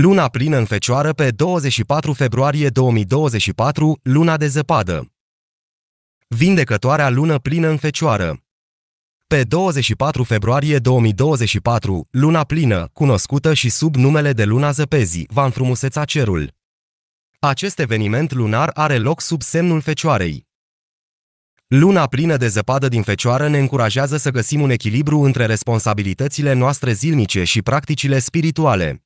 Luna plină în fecioară pe 24 februarie 2024, luna de zăpadă. Vindecătoarea lună plină în fecioară. Pe 24 februarie 2024, luna plină, cunoscută și sub numele de luna zăpezii, va înfrumuseța cerul. Acest eveniment lunar are loc sub semnul fecioarei. Luna plină de zăpadă din fecioară ne încurajează să găsim un echilibru între responsabilitățile noastre zilnice și practicile spirituale.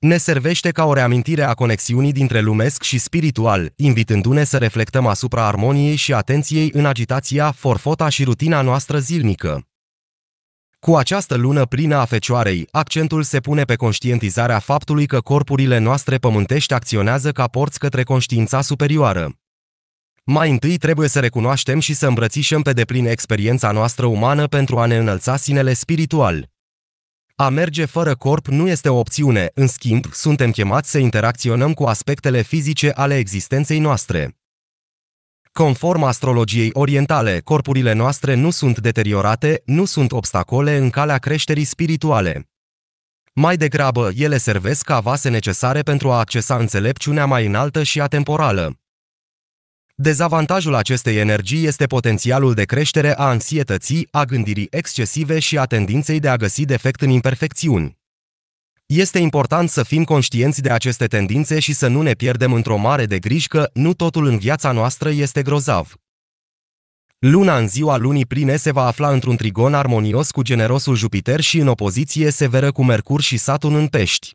Ne servește ca o reamintire a conexiunii dintre lumesc și spiritual, invitându-ne să reflectăm asupra armoniei și atenției în agitația, forfota și rutina noastră zilnică. Cu această lună plină a fecioarei, accentul se pune pe conștientizarea faptului că corpurile noastre pământești acționează ca porți către conștiința superioară. Mai întâi trebuie să recunoaștem și să îmbrățișăm pe deplin experiența noastră umană pentru a ne înălța sinele spiritual. A merge fără corp nu este o opțiune, în schimb, suntem chemați să interacționăm cu aspectele fizice ale existenței noastre. Conform astrologiei orientale, corpurile noastre nu sunt deteriorate, nu sunt obstacole în calea creșterii spirituale. Mai degrabă, ele servesc ca vase necesare pentru a accesa înțelepciunea mai înaltă și atemporală. Dezavantajul acestei energii este potențialul de creștere a anxietății, a gândirii excesive și a tendinței de a găsi defect în imperfecțiuni. Este important să fim conștienți de aceste tendințe și să nu ne pierdem într-o mare de griji că nu totul în viața noastră este grozav. Luna în ziua lunii pline se va afla într-un trigon armonios cu generosul Jupiter și în opoziție severă cu Mercur și Saturn în pești.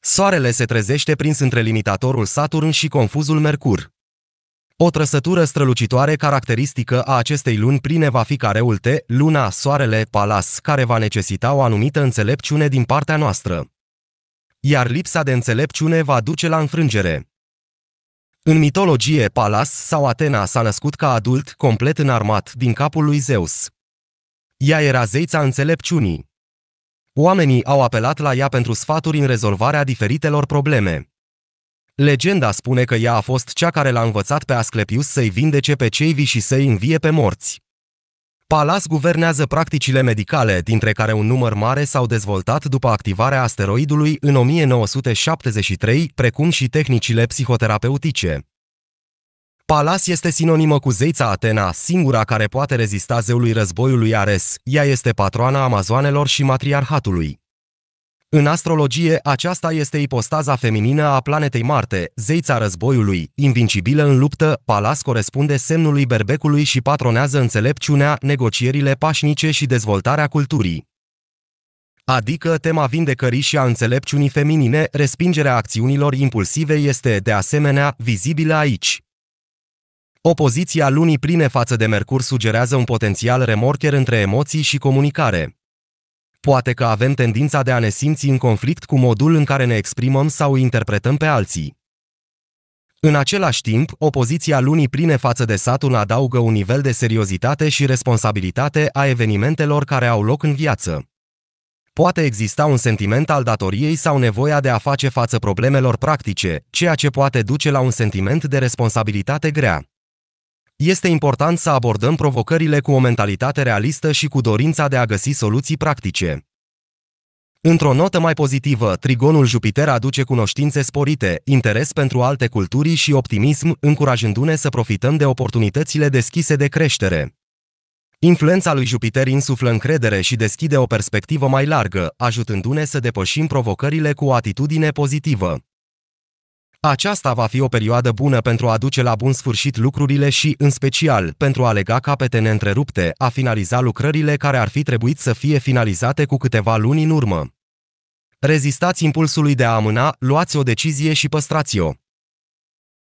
Soarele se trezește prins între limitatorul Saturn și confuzul Mercur. O trăsătură strălucitoare caracteristică a acestei luni pline va fi careul T, luna Soarele Palas, care va necesita o anumită înțelepciune din partea noastră. Iar lipsa de înțelepciune va duce la înfrângere. În mitologie, Palas sau Atena s-a născut ca adult complet înarmat din capul lui Zeus. Ea era zeița înțelepciunii. Oamenii au apelat la ea pentru sfaturi în rezolvarea diferitelor probleme. Legenda spune că ea a fost cea care l-a învățat pe Asclepius să-i vindece pe cei vii și să-i învie pe morți. Palas guvernează practicile medicale, dintre care un număr mare s-au dezvoltat după activarea asteroidului în 1973, precum și tehnicile psihoterapeutice. Palas este sinonimă cu zeița Atena, singura care poate rezista zeului războiului Ares. Ea este patroana amazoanelor și matriarhatului. În astrologie, aceasta este ipostaza feminină a planetei Marte, zeița războiului, invincibilă în luptă, Palas corespunde semnului berbecului și patronează înțelepciunea, negocierile pașnice și dezvoltarea culturii. Adică tema vindecării și a înțelepciunii feminine, respingerea acțiunilor impulsive este, de asemenea, vizibilă aici. Opoziția lunii pline față de Mercur sugerează un potențial remorcher între emoții și comunicare. Poate că avem tendința de a ne simți în conflict cu modul în care ne exprimăm sau interpretăm pe alții. În același timp, opoziția lunii pline față de Saturn adaugă un nivel de seriozitate și responsabilitate a evenimentelor care au loc în viață. Poate exista un sentiment al datoriei sau nevoia de a face față problemelor practice, ceea ce poate duce la un sentiment de responsabilitate grea. Este important să abordăm provocările cu o mentalitate realistă și cu dorința de a găsi soluții practice. Într-o notă mai pozitivă, trigonul Jupiter aduce cunoștințe sporite, interes pentru alte culturi și optimism, încurajându-ne să profităm de oportunitățile deschise de creștere. Influența lui Jupiter insuflă încredere și deschide o perspectivă mai largă, ajutându-ne să depășim provocările cu o atitudine pozitivă. Aceasta va fi o perioadă bună pentru a duce la bun sfârșit lucrurile și, în special, pentru a lega capete neîntrerupte, a finaliza lucrările care ar fi trebuit să fie finalizate cu câteva luni în urmă. Rezistați impulsului de a amâna, luați o decizie și păstrați-o.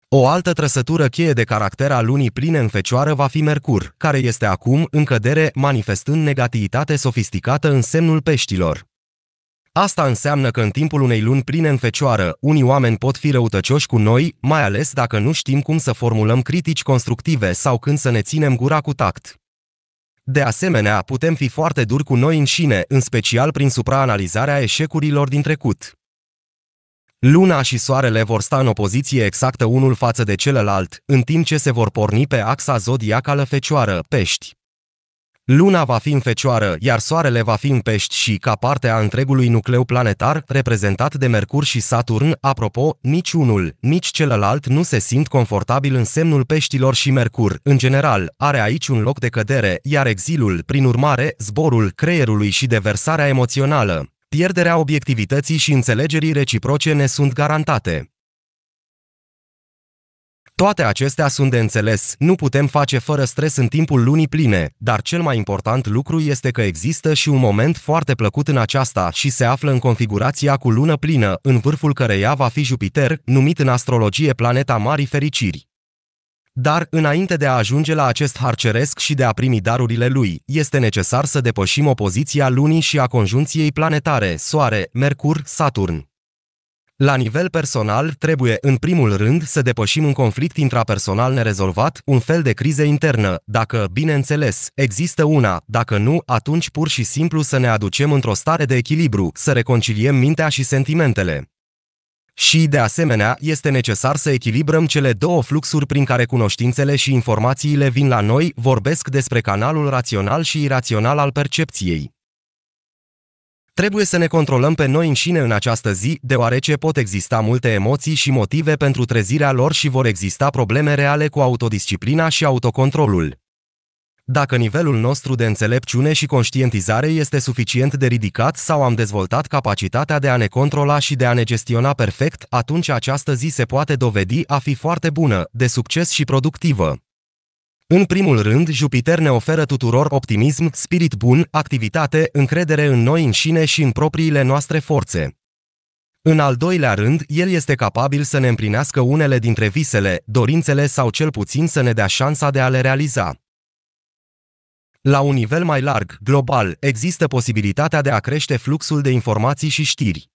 O altă trăsătură cheie de caracter a lunii pline în fecioară va fi Mercur, care este acum în cădere, manifestând negativitate sofisticată în semnul peștilor. Asta înseamnă că în timpul unei luni pline în fecioară, unii oameni pot fi răutăcioși cu noi, mai ales dacă nu știm cum să formulăm critici constructive sau când să ne ținem gura cu tact. De asemenea, putem fi foarte duri cu noi înșine, în special prin supraanalizarea eșecurilor din trecut. Luna și Soarele vor sta în opoziție exactă unul față de celălalt, în timp ce se vor porni pe axa zodiacală Fecioară, Pești. Luna va fi în fecioară, iar soarele va fi în pești și, ca parte a întregului nucleu planetar, reprezentat de Mercur și Saturn, apropo, nici unul, nici celălalt nu se simt confortabil în semnul peștilor și Mercur, în general, are aici un loc de cădere, iar exilul, prin urmare, zborul creierului și deversarea emoțională, pierderea obiectivității și înțelegerii reciproce ne sunt garantate. Toate acestea sunt de înțeles, nu putem face fără stres în timpul lunii pline, dar cel mai important lucru este că există și un moment foarte plăcut în aceasta și se află în configurația cu lună plină, în vârful căreia va fi Jupiter, numit în astrologie planeta Marii Fericiri. Dar, înainte de a ajunge la acest harceresc și de a primi darurile lui, este necesar să depășim opoziția lunii și a conjunției planetare, Soare, Mercur, Saturn. La nivel personal, trebuie în primul rând să depășim un conflict intrapersonal nerezolvat, un fel de criză internă. Dacă, bineînțeles, există una, dacă nu, atunci pur și simplu să ne aducem într-o stare de echilibru, să reconciliem mintea și sentimentele. Și, de asemenea, este necesar să echilibrăm cele două fluxuri prin care cunoștințele și informațiile vin la noi, vorbesc despre canalul rațional și irațional al percepției. Trebuie să ne controlăm pe noi înșine în această zi, deoarece pot exista multe emoții și motive pentru trezirea lor și vor exista probleme reale cu autodisciplina și autocontrolul. Dacă nivelul nostru de înțelepciune și conștientizare este suficient de ridicat sau am dezvoltat capacitatea de a ne controla și de a ne gestiona perfect, atunci această zi se poate dovedi a fi foarte bună, de succes și productivă. În primul rând, Jupiter ne oferă tuturor optimism, spirit bun, activitate, încredere în noi înșine și în propriile noastre forțe. În al doilea rând, el este capabil să ne împlinească unele dintre visele, dorințele sau cel puțin să ne dea șansa de a le realiza. La un nivel mai larg, global, există posibilitatea de a crește fluxul de informații și știri.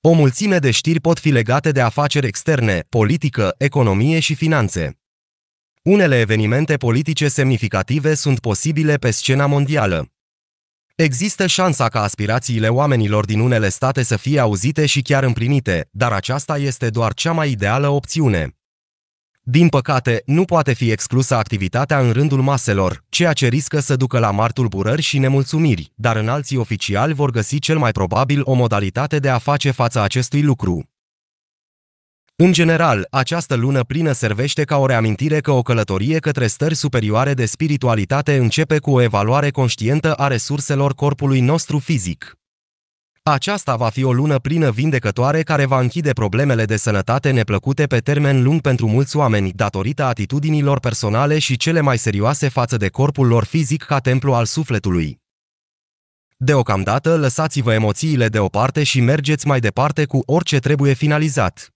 O mulțime de știri pot fi legate de afaceri externe, politică, economie și finanțe. Unele evenimente politice semnificative sunt posibile pe scena mondială. Există șansa ca aspirațiile oamenilor din unele state să fie auzite și chiar împlinite, dar aceasta este doar cea mai ideală opțiune. Din păcate, nu poate fi exclusă activitatea în rândul maselor, ceea ce riscă să ducă la mari tulburări și nemulțumiri, dar în alții oficiali vor găsi cel mai probabil o modalitate de a face față acestui lucru. În general, această lună plină servește ca o reamintire că o călătorie către stări superioare de spiritualitate începe cu o evaluare conștientă a resurselor corpului nostru fizic. Aceasta va fi o lună plină vindecătoare care va închide problemele de sănătate neplăcute pe termen lung pentru mulți oameni, datorită atitudinilor personale și cele mai serioase față de corpul lor fizic ca templu al sufletului. Deocamdată, lăsați-vă emoțiile deoparte și mergeți mai departe cu orice trebuie finalizat.